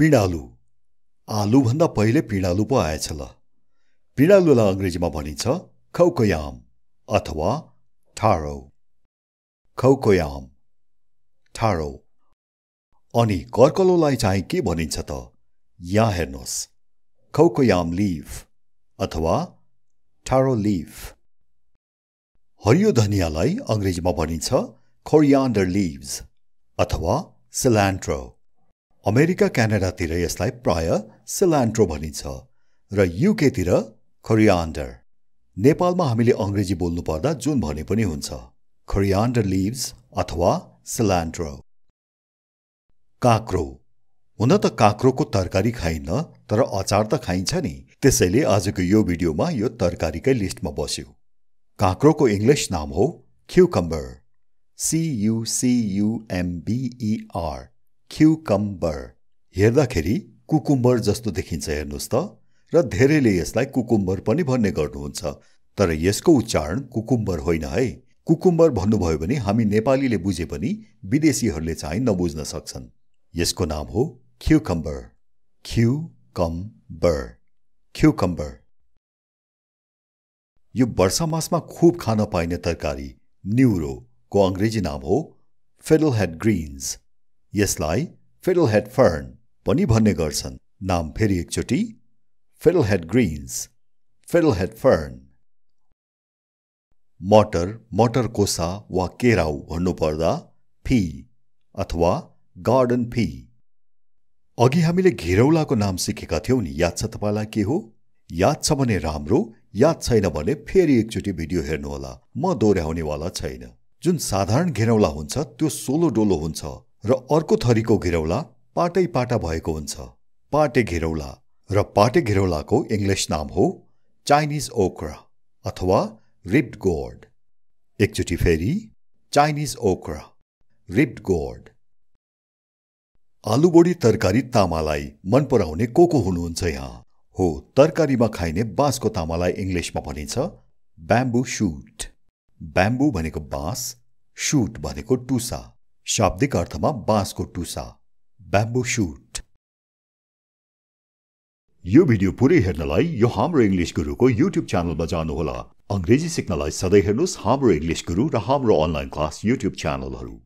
पिँडालु आलुभन्दा पहिले पिँडालु पो आएछ ल पिँडालुलाई अङ्ग्रेजीमा भनिन्छ खौकोयाम अथवा ठाडो खौकोयाम ठाडो अनि कर्कलोलाई चाहिँ के भनिन्छ त यहाँ हेर्नुहोस् खौकोयाम लिफ अथवा ठाडो लिफ हरियो धनियाँलाई अङ्ग्रेजीमा भनिन्छ खोरियान्डर लिभ्स अथवा सिलान्ट्रो अमेरिका क्यानाडातिर यसलाई प्राय सिलान्ट्रो भनिन्छ र युकेतिर खरियान्डर नेपालमा हामीले अङ्ग्रेजी बोल्नुपर्दा जुन भने पनि हुन्छ खरियान्डर लिभ्स अथवा सिलान्ट्रो काँक्रो हुन त काँक्रोको तरकारी खाइन्न तर अचार त खाइन्छ नि त्यसैले आजको यो भिडियोमा यो तरकारीकै लिस्टमा बस्यो काँक्रोको इङ्ग्लिस नाम हो क्युकम्बर सियुसियुएमबिइआर क्युकम्बर हेर्दाखेरि कुकुम्बर जस्तो देखिन्छ हेर्नुहोस् त र धेरैले यसलाई कुकुम्बर पनि भन्ने गर्नुहुन्छ तर यसको उच्चारण कुकुम्बर होइन है कुकुम्बर भन्नुभयो भने हामी नेपालीले बुझे पनि विदेशीहरूले चाहिँ नबुझ्न सक्छन् यसको नाम हो ख्युकम्बर ख्यु कम बर क्युकम्बर यो वर्षा मासमा खुब खान पाइने तरकारी न्युरोको अङ्ग्रेजी नाम हो फेडल हेड ग्रिन्स यसलाई फेडल हेड फर्न पनि भन्ने गर्छन् नाम फेरि एकचोटि fiddlehead greens fiddlehead fern मटर मटर कोसा वा केराउ भन्नुपर्दा फी अथवा गार्डन फी अघि हामीले घेरौलाको नाम सिकेका थियौँ नि याद छ तपाईँलाई के हो याद छ भने राम्रो याद छैन भने फेरि एकचोटि भिडियो हेर्नुहोला म दोहोऱ्याउनेवाला छैन जुन साधारण घेरौला हुन्छ त्यो सोलो डोलो हुन्छ र अर्को थरीको घेरौला पाटै पाटा भएको हुन्छ पाटे घेरौला र पाटे घेरौलाको इङ्ग्लिस नाम हो चाइनिज ओक्रा अथवा रिप्ड गोर्ड एकचोटि फेरि चाइनिज ओक्रा रिप्ड गोर्ड आलुबोडी तरकारी तामालाई मन पराउने को को हुनुहुन्छ यहाँ हो तरकारीमा खाइने बाँसको तामालाई इङ्ग्लिसमा भनिन्छ ब्याम्बु सुट ब्याम्बु भनेको बाँस सुट भनेको टुसा शाब्दिक अर्थमा बाँसको टुसा ब्याम्बो सुट यो भिडियो पुरै हेर्नलाई यो हाम्रो इङ्ग्लिस गुरुको युट्युब च्यानलमा जानुहोला अङ्ग्रेजी सिक्नलाई सधैँ हेर्नुहोस् हाम्रो इङ्ग्लिस गुरु र हाम्रो अनलाइन क्लास युट्युब च्यानलहरू